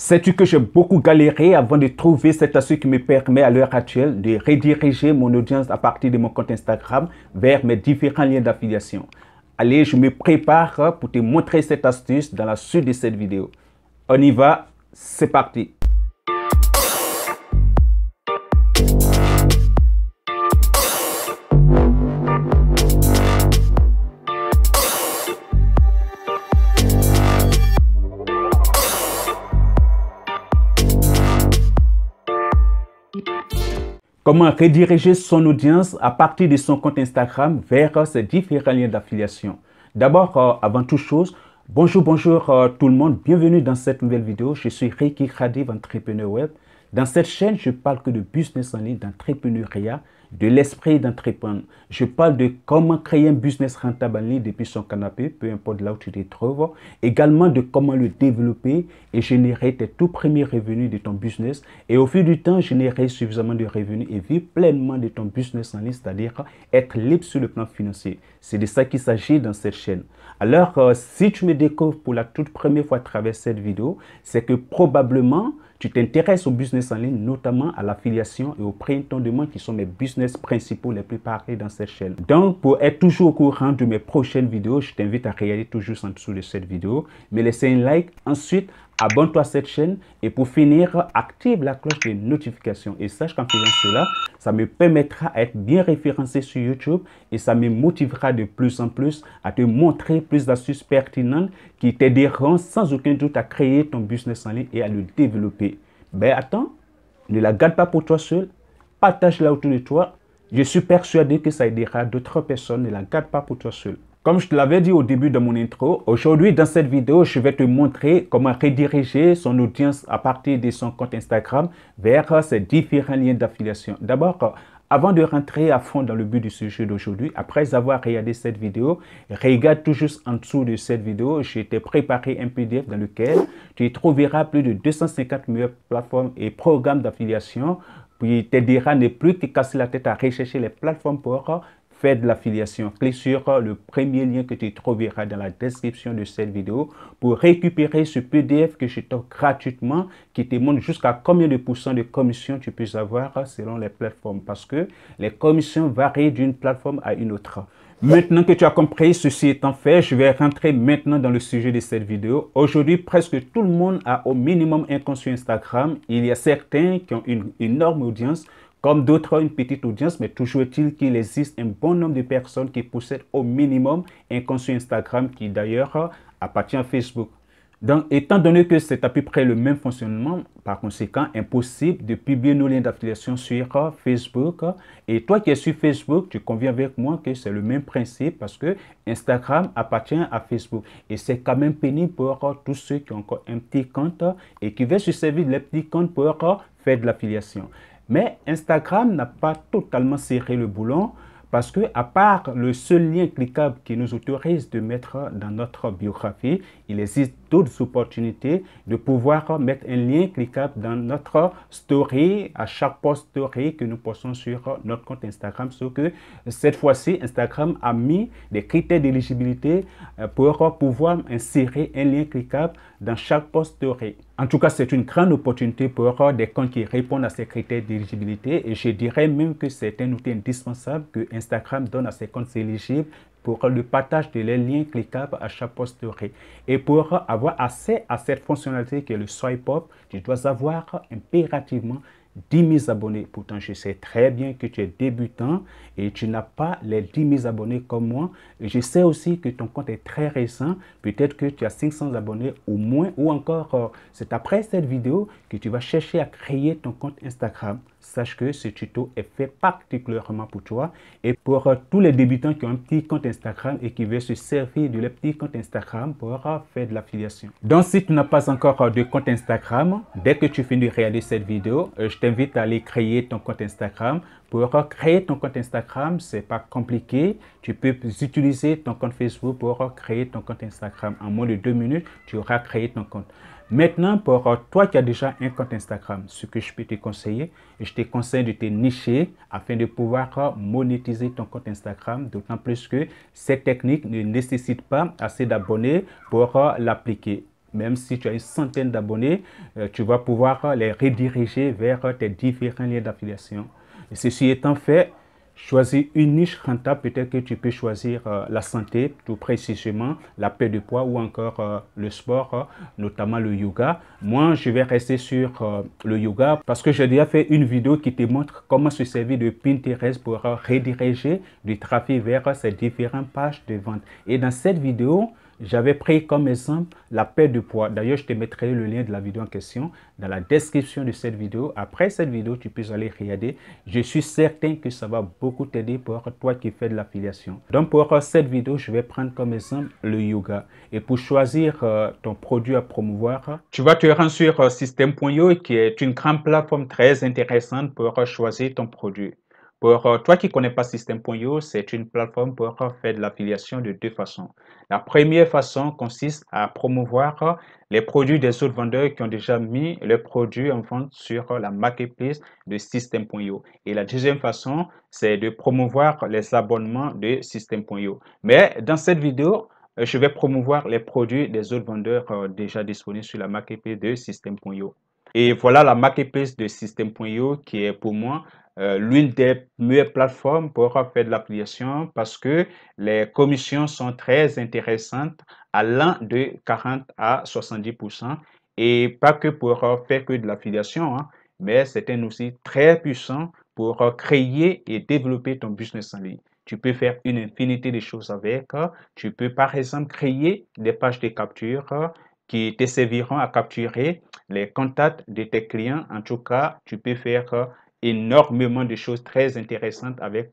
Sais-tu que j'ai beaucoup galéré avant de trouver cette astuce qui me permet à l'heure actuelle de rediriger mon audience à partir de mon compte Instagram vers mes différents liens d'affiliation Allez, je me prépare pour te montrer cette astuce dans la suite de cette vidéo. On y va, c'est parti Comment rediriger son audience à partir de son compte Instagram vers euh, ses différents liens d'affiliation D'abord, euh, avant toute chose, bonjour, bonjour euh, tout le monde, bienvenue dans cette nouvelle vidéo. Je suis Ricky Khadiv, entrepreneur web. Dans cette chaîne, je parle que de business en ligne, d'entrepreneuriat, de l'esprit d'entrepreneur, Je parle de comment créer un business rentable en ligne depuis son canapé, peu importe là où tu te trouves. Également de comment le développer et générer tes tout premiers revenus de ton business. Et au fil du temps, générer suffisamment de revenus et vivre pleinement de ton business en ligne, c'est-à-dire être libre sur le plan financier. C'est de ça qu'il s'agit dans cette chaîne. Alors, euh, si tu me découvres pour la toute première fois à travers cette vidéo, c'est que probablement, tu t'intéresses au business en ligne, notamment à l'affiliation et au printemps de entendement qui sont mes business principaux les plus parlés dans cette chaîne. Donc, pour être toujours au courant de mes prochaines vidéos, je t'invite à regarder toujours en dessous de cette vidéo, Mais laisser un like. Ensuite, abonne-toi à cette chaîne et pour finir, active la cloche des notifications. Et sache qu'en faisant cela, ça me permettra d'être bien référencé sur YouTube et ça me motivera de plus en plus à te montrer plus d'astuces pertinentes qui t'aideront sans aucun doute à créer ton business en ligne et à le développer. Ben attends, ne la garde pas pour toi seul, partage-la autour de toi. Je suis persuadé que ça aidera d'autres personnes. Ne la garde pas pour toi seul. Comme je te l'avais dit au début de mon intro, aujourd'hui dans cette vidéo, je vais te montrer comment rediriger son audience à partir de son compte Instagram vers euh, ses différents liens d'affiliation. D'abord, euh, avant de rentrer à fond dans le but du sujet d'aujourd'hui, après avoir regardé cette vidéo, regarde tout juste en dessous de cette vidéo, je t'ai préparé un PDF dans lequel tu trouveras plus de 250 meilleures plateformes et programmes d'affiliation puis il t'aidera à ne plus te casser la tête à rechercher les plateformes pour euh, de l'affiliation. Clique sur euh, le premier lien que tu trouveras dans la description de cette vidéo pour récupérer ce PDF que je t'offre gratuitement qui te montre jusqu'à combien de pourcents de commission tu peux avoir euh, selon les plateformes parce que les commissions varient d'une plateforme à une autre. Maintenant que tu as compris ceci étant fait, je vais rentrer maintenant dans le sujet de cette vidéo. Aujourd'hui, presque tout le monde a au minimum un compte Instagram. Il y a certains qui ont une énorme audience comme d'autres, une petite audience, mais toujours est-il qu'il existe un bon nombre de personnes qui possèdent au minimum un compte sur Instagram qui d'ailleurs appartient à Facebook. Donc, étant donné que c'est à peu près le même fonctionnement, par conséquent, impossible de publier nos liens d'affiliation sur euh, Facebook. Et toi qui es sur Facebook, tu conviens avec moi que c'est le même principe parce que Instagram appartient à Facebook. Et c'est quand même pénible pour euh, tous ceux qui ont encore un petit compte euh, et qui veulent se servir de leur petit compte pour faire de l'affiliation. Mais Instagram n'a pas totalement serré le boulon parce que à part le seul lien cliquable qui nous autorise de mettre dans notre biographie, il existe d'autres opportunités de pouvoir mettre un lien cliquable dans notre story, à chaque post story que nous postons sur notre compte Instagram. Sauf que cette fois-ci, Instagram a mis des critères d'éligibilité euh, pour pouvoir insérer un lien cliquable dans chaque post story. En tout cas, c'est une grande opportunité pour des comptes qui répondent à ces critères d'éligibilité et je dirais même que c'est un outil indispensable que Instagram donne à ses comptes éligibles pour le partage de les liens cliquables à chaque posterie Et pour avoir accès à cette fonctionnalité que le swipe up, tu dois avoir impérativement 10 000 abonnés. Pourtant, je sais très bien que tu es débutant et tu n'as pas les 10 000 abonnés comme moi. je sais aussi que ton compte est très récent. Peut-être que tu as 500 abonnés au moins ou encore, euh, c'est après cette vidéo que tu vas chercher à créer ton compte Instagram sache que ce tuto est fait particulièrement pour toi et pour euh, tous les débutants qui ont un petit compte Instagram et qui veulent se servir de leur petit compte Instagram pour euh, faire de l'affiliation. Donc, si tu n'as pas encore euh, de compte Instagram, dès que tu finis de réaliser cette vidéo, je t'invite à aller créer ton compte Instagram. Pour créer ton compte Instagram, ce n'est pas compliqué. Tu peux utiliser ton compte Facebook pour créer ton compte Instagram. En moins de deux minutes, tu auras créé ton compte. Maintenant, pour toi qui as déjà un compte Instagram, ce que je peux te conseiller, je te conseille de te nicher afin de pouvoir monétiser ton compte Instagram, d'autant plus que cette technique ne nécessite pas assez d'abonnés pour euh, l'appliquer. Même si tu as une centaine d'abonnés, euh, tu vas pouvoir euh, les rediriger vers tes différents liens d'affiliation. Ceci étant fait, Choisir une niche rentable, peut-être que tu peux choisir euh, la santé, tout précisément, la paix de poids ou encore euh, le sport, euh, notamment le yoga. Moi, je vais rester sur le yoga parce que j'ai déjà fait une vidéo qui te montre comment se servir de Pinterest pour rediriger du trafic vers ces différentes pages de vente. Et dans cette vidéo, j'avais pris comme exemple la perte de poids. D'ailleurs, je te mettrai le lien de la vidéo en question dans la description de cette vidéo. Après cette vidéo, tu peux aller regarder. Je suis certain que ça va beaucoup t'aider pour toi qui fais de l'affiliation. Donc, pour cette vidéo, je vais prendre comme exemple le yoga. Et pour choisir euh, ton produit à promouvoir, tu vas te rendre sur euh, system.io qui est une grande plateforme très intéressante pour euh, choisir ton produit. Pour euh, toi qui ne connais pas System.io, c'est une plateforme pour euh, faire de l'affiliation de deux façons. La première façon consiste à promouvoir euh, les produits des autres vendeurs qui ont déjà mis leurs produits en vente sur la marketplace de System.io. Et la deuxième façon, c'est de promouvoir les abonnements de System.io. Mais dans cette vidéo, je vais promouvoir les produits des autres vendeurs déjà disponibles sur la marketplace de System.io. Et voilà la marketplace de System.io qui est pour moi euh, l'une des meilleures plateformes pour faire de l'application parce que les commissions sont très intéressantes allant de 40 à 70% et pas que pour euh, faire que de l'affiliation, hein, mais c'est un outil très puissant pour euh, créer et développer ton business en ligne. Tu peux faire une infinité de choses avec. Tu peux par exemple créer des pages de capture qui te serviront à capturer les contacts de tes clients. En tout cas, tu peux faire énormément de choses très intéressantes avec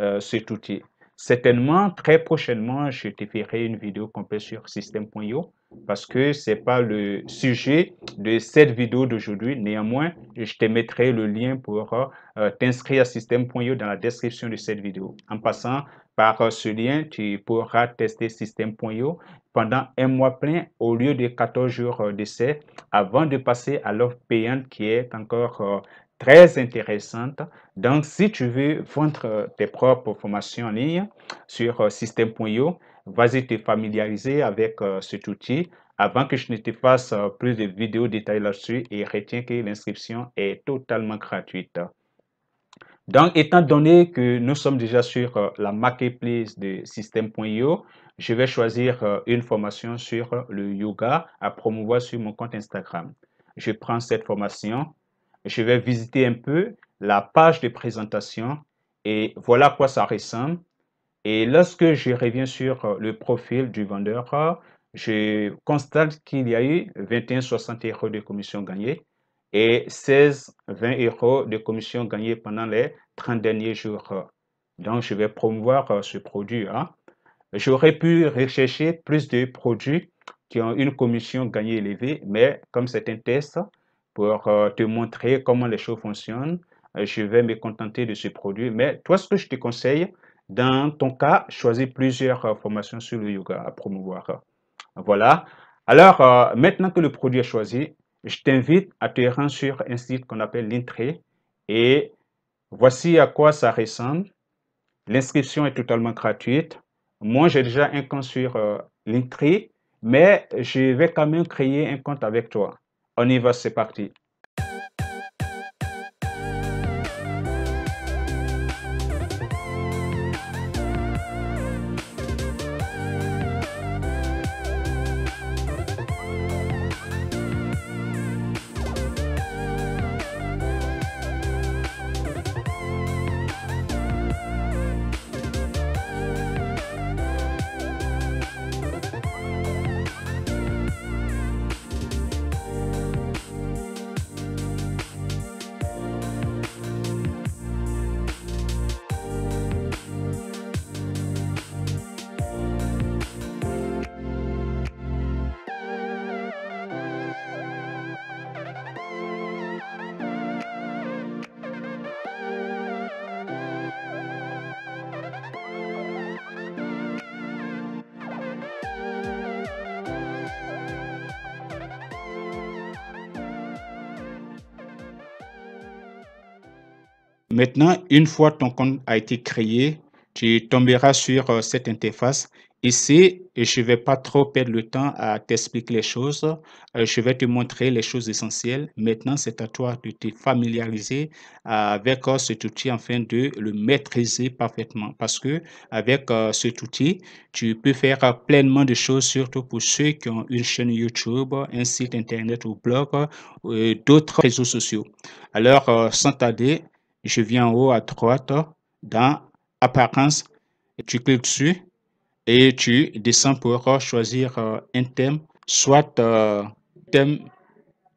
euh, cet outil. Certainement, très prochainement, je te ferai une vidéo complète sur System.io parce que ce n'est pas le sujet de cette vidéo d'aujourd'hui. Néanmoins, je te mettrai le lien pour euh, euh, t'inscrire à System.io dans la description de cette vidéo. En passant par ce lien, tu pourras tester System.io pendant un mois plein au lieu de 14 jours d'essai avant de passer à l'offre payante qui est encore très intéressante. Donc, si tu veux vendre euh, tes propres formations en ligne sur euh, système.io, vas-y te familiariser avec euh, cet outil. Avant que je ne te fasse plus de vidéos détaillées là-dessus et retiens que l'inscription est totalement gratuite. Donc, étant donné que nous sommes déjà sur la marketplace de système.io, je vais choisir une formation sur le yoga à promouvoir sur mon compte Instagram. Je prends cette formation je vais visiter un peu la page de présentation et voilà à quoi ça ressemble. Et lorsque je reviens sur euh, le profil du vendeur, je constate qu'il y a eu 21,60 euros de commission gagnée et 16, 20 euros de commission gagnée pendant les 30 derniers jours. Donc, je vais promouvoir euh, ce produit. Hein. J'aurais pu rechercher plus de produits qui ont une commission gagnée élevée, mais comme c'est un test, pour euh, te montrer comment les choses fonctionnent. Euh, je vais me contenter de ce produit. Mais toi, ce que je te conseille, dans ton cas, choisis plusieurs euh, formations sur le yoga à promouvoir. Voilà. Alors, maintenant que le produit est choisi, je t'invite à te rendre sur un site qu'on appelle l'intrée. et voici à quoi ça ressemble. L'inscription est totalement gratuite. Moi, j'ai déjà un compte sur l'intry, mais je vais quand même créer un compte avec toi. On y va, c'est parti. Maintenant, une fois ton compte a été créé, tu tomberas sur euh, cette interface. Ici, je ne vais pas trop perdre le temps à t'expliquer les choses. Euh, je vais te montrer les choses essentielles. Maintenant, c'est à toi de te familiariser euh, avec cet outil afin de le maîtriser parfaitement. Parce que avec cet outil, tu peux faire pleinement de choses, surtout pour ceux qui ont une chaîne YouTube, un site internet ou blog, ou d'autres réseaux sociaux. Alors, sans tarder, je viens en haut à droite dans Apparence. Tu cliques dessus et tu descends pour choisir euh, un thème, soit euh, thème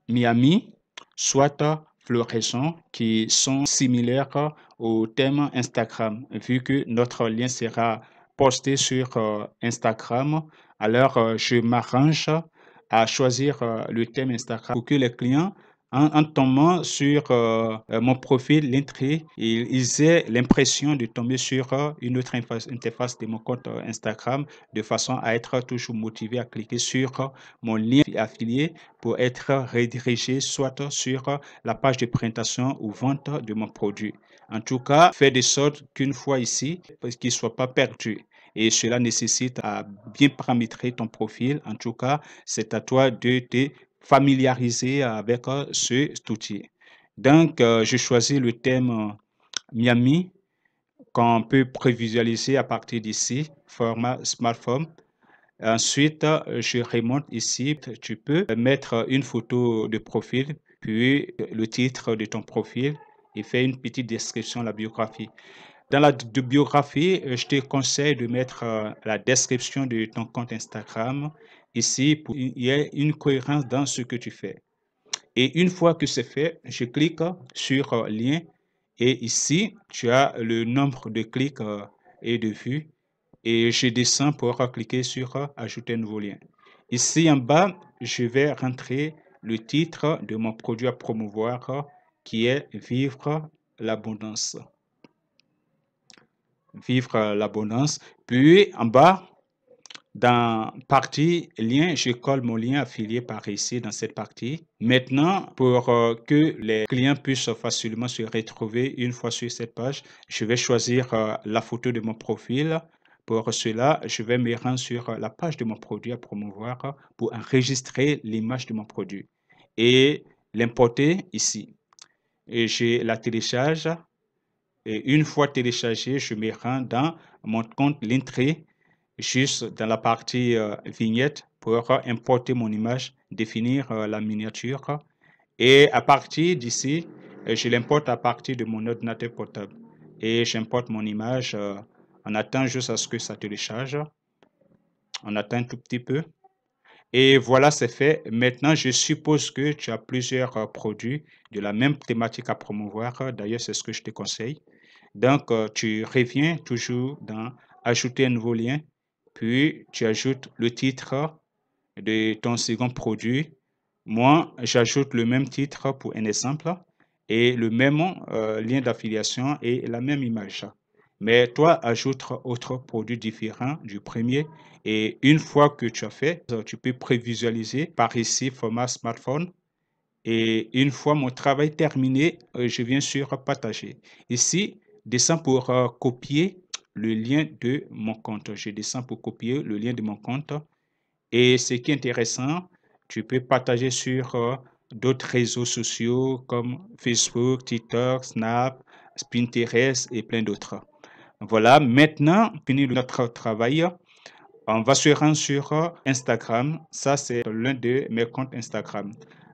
Miami, soit euh, floraison qui sont similaires au thème Instagram. Vu que notre lien sera posté sur Instagram, alors je m'arrange à choisir le thème Instagram pour que les clients en, tombant sur euh, euh, mon profil l'entrée ils, l'impression de tomber sur euh, une autre interface de mon compte Instagram de façon à être toujours motivé à cliquer sur mon lien affilié pour être redirigé soit sur la page de présentation ou vente de mon produit. En tout cas, faites de sorte qu'une fois ici, qu'il ne soit pas perdu. Et cela nécessite à bien paramétrer ton profil. En tout cas, c'est à toi de te familiariser avec euh, cet outil. Donc, euh, je choisis le thème euh, Miami qu'on peut prévisualiser à partir d'ici, format smartphone. Ensuite, je remonte ici. Tu peux mettre une photo de profil, puis le titre de ton profil et faire une petite description la biographie. Dans la biographie, je te conseille de mettre la description de ton compte Instagram ici il y a une cohérence dans ce que tu fais. Et une fois que c'est fait, je clique sur euh, lien et ici, tu as le nombre de clics euh, et de vues et je descends pour cliquer sur euh, ajouter un nouveau lien. Ici en bas, je vais rentrer le titre de mon produit à promouvoir qui est Vivre l'abondance. Vivre l'abondance. Puis en bas, dans partie lien, je colle mon lien affilié par ici dans cette partie. Maintenant, pour euh, que les clients puissent facilement se retrouver une fois sur cette page, je vais choisir euh, la photo de mon profil. Pour cela, je vais me rendre sur euh, la page de mon produit à promouvoir pour enregistrer l'image de mon produit et l'importer ici. Et je la télécharge. Et une fois téléchargée, je me rends dans mon compte l'entrée juste dans la partie euh, vignette pour importer mon image, définir euh, la miniature. Et à partir d'ici, euh, je l'importe à partir de mon ordinateur portable. Et j'importe mon image. on attend juste à ce que ça télécharge. On attend un tout petit peu. Et voilà, c'est fait. Maintenant, je suppose que tu as plusieurs produits de la même thématique à promouvoir. D'ailleurs, c'est ce que je te conseille. Donc, tu reviens toujours dans Ajouter un nouveau lien puis tu ajoutes le titre de ton second produit. Moi, j'ajoute le même titre pour un exemple et le même euh, lien d'affiliation et la même image. Mais toi, ajoute autre produit différent du premier. Et une fois que tu as fait, euh, tu peux prévisualiser par ici, format smartphone. Et une fois mon travail terminé, euh, je viens sur partager. Ici, descends pour copier le lien de mon compte. Je descends pour copier le lien de mon compte. Et ce qui est intéressant, tu peux partager sur euh, d'autres réseaux sociaux comme Facebook, Twitter, Snap, Pinterest et plein d'autres. Voilà, maintenant, fini notre travail. On va se rendre sur euh, Instagram. Ça, c'est l'un de mes comptes Instagram.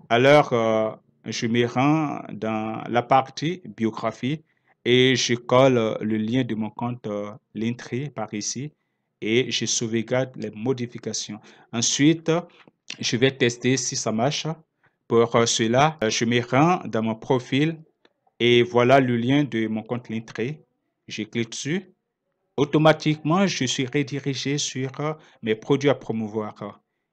Alors, euh, je me rends dans la partie biographie et je colle euh, le lien de mon compte euh, Lintry par ici et je sauvegarde les modifications. Ensuite, je vais tester si ça marche. Pour euh, cela, je me rends dans mon profil et voilà le lien de mon compte Lintree. Je clique dessus. Automatiquement, je suis redirigé sur mes produits à promouvoir.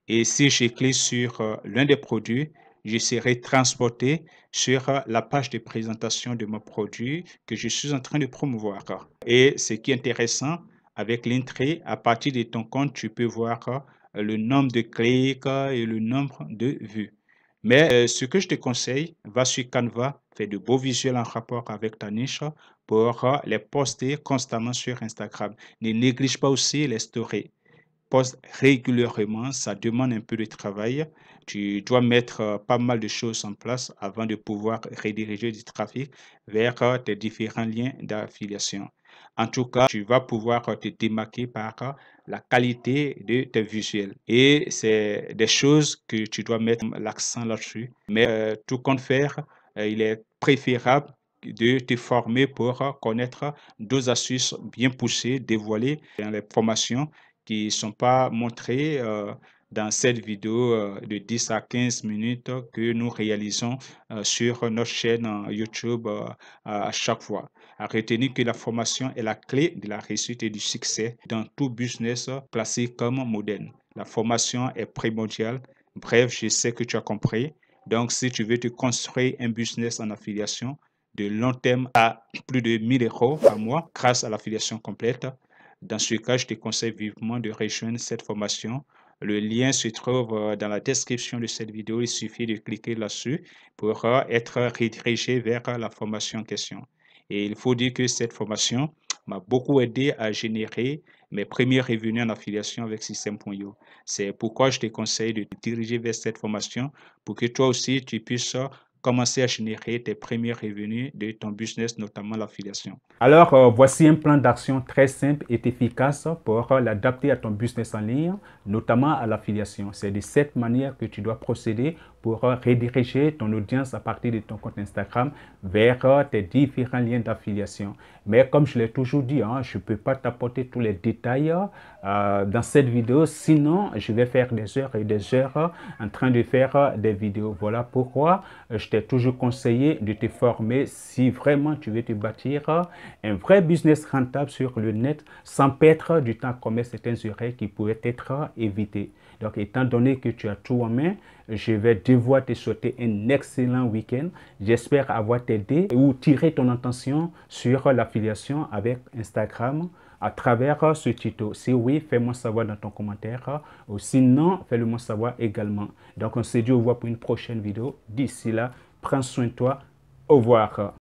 Et si je clique sur l'un des produits, je serai transporté sur la page de présentation de mon produit que je suis en train de promouvoir. Et ce qui est intéressant, avec l'entrée, à partir de ton compte, tu peux voir euh, le nombre de clics euh, et le nombre de vues. Mais euh, ce que je te conseille, va sur Canva, fais de beaux visuels en rapport avec ta niche pour les poster constamment sur Instagram. Ne néglige pas aussi les stories régulièrement. Ça demande un peu de travail. Tu dois mettre euh, pas mal de choses en place avant de pouvoir rediriger du trafic vers euh, tes différents liens d'affiliation. En tout cas, tu vas pouvoir euh, te démarquer par la qualité de tes visuels. Et c'est des choses que tu dois mettre l'accent là-dessus. Mais tout compte faire, il est préférable de te former pour connaître deux astuces bien poussées, dévoilées dans les formations qui ne sont pas montrés euh, dans cette vidéo euh, de 10 à 15 minutes que nous réalisons euh, sur notre chaîne YouTube à chaque fois. À retenir que la formation est la clé de la réussite et du succès dans tout business placé comme moderne. La formation est primordiale. Bref, je sais que tu as compris. Donc, si tu veux te construire un business en affiliation de long terme à plus de 1000 euros par mois grâce à l'affiliation complète, dans ce cas, je te conseille vivement de rejoindre cette formation. Le lien se trouve euh, dans la description de cette vidéo. Il suffit de cliquer là-dessus pour euh, être redirigé vers euh, la formation en question. Et il faut dire que cette formation m'a beaucoup aidé à générer mes premiers revenus en affiliation avec System.io. C'est pourquoi je te conseille de te diriger vers cette formation pour que toi aussi tu puisses commencer à générer tes premiers revenus de ton business, notamment l'affiliation. Alors, euh, voici un plan d'action très simple et efficace pour euh, l'adapter à ton business en ligne, notamment à l'affiliation. C'est de cette manière que tu dois procéder pour euh, rediriger ton audience à partir de ton compte Instagram vers tes différents liens d'affiliation. Mais comme je l'ai toujours dit, hein, je ne peux pas t'apporter tous les détails dans cette vidéo, sinon je vais faire des heures et des heures en train de faire des vidéos. Voilà pourquoi je toujours conseillé de te former si vraiment tu veux te bâtir un vrai business rentable sur le net sans perdre du temps comme certains erreurs qui pourraient être évité. Donc, étant donné que tu as tout en main, je vais devoir te souhaiter un excellent week-end. J'espère avoir t'aidé ou tiré ton attention sur l'affiliation avec Instagram à travers euh, ce tuto. Si oui, fais-moi savoir dans ton commentaire. Euh, ou sinon, fais-le moi savoir également. Donc, on se dit au revoir pour une prochaine vidéo. D'ici là, prends soin de toi. Au revoir.